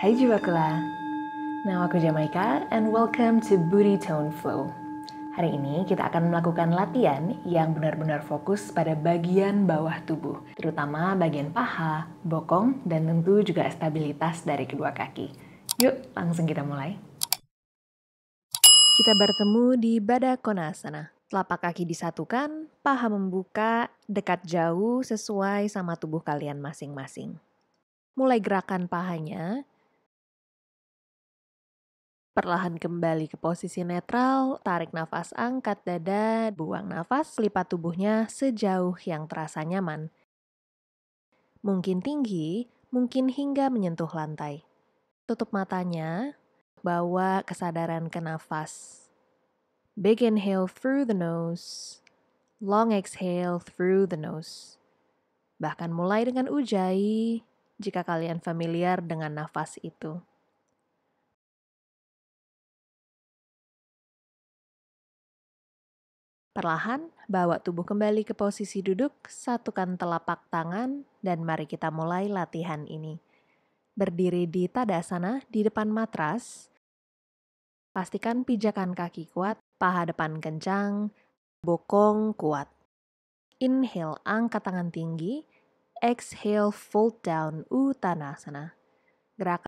Hai Jiwakula, nama aku Jamaika and welcome to Booty Tone Flow. Hari ini kita akan melakukan latihan yang benar-benar fokus pada bagian bawah tubuh, terutama bagian paha, bokong, dan tentu juga stabilitas dari kedua kaki. Yuk, langsung kita mulai. Kita bertemu di Konasana. Telapak kaki disatukan, paha membuka, dekat jauh sesuai sama tubuh kalian masing-masing. Mulai gerakan pahanya, Perlahan kembali ke posisi netral, tarik nafas, angkat dada, buang nafas, lipat tubuhnya sejauh yang terasa nyaman. Mungkin tinggi, mungkin hingga menyentuh lantai. Tutup matanya, bawa kesadaran ke nafas. Big inhale through the nose, long exhale through the nose. Bahkan mulai dengan ujai, jika kalian familiar dengan nafas itu. Perlahan, bawa tubuh kembali ke posisi duduk, satukan telapak tangan, dan mari kita mulai latihan ini. Berdiri di tadasana di depan matras, pastikan pijakan kaki kuat, paha depan kencang, bokong kuat. Inhale, angkat tangan tinggi. Exhale, fold down, utanasana. Gerakan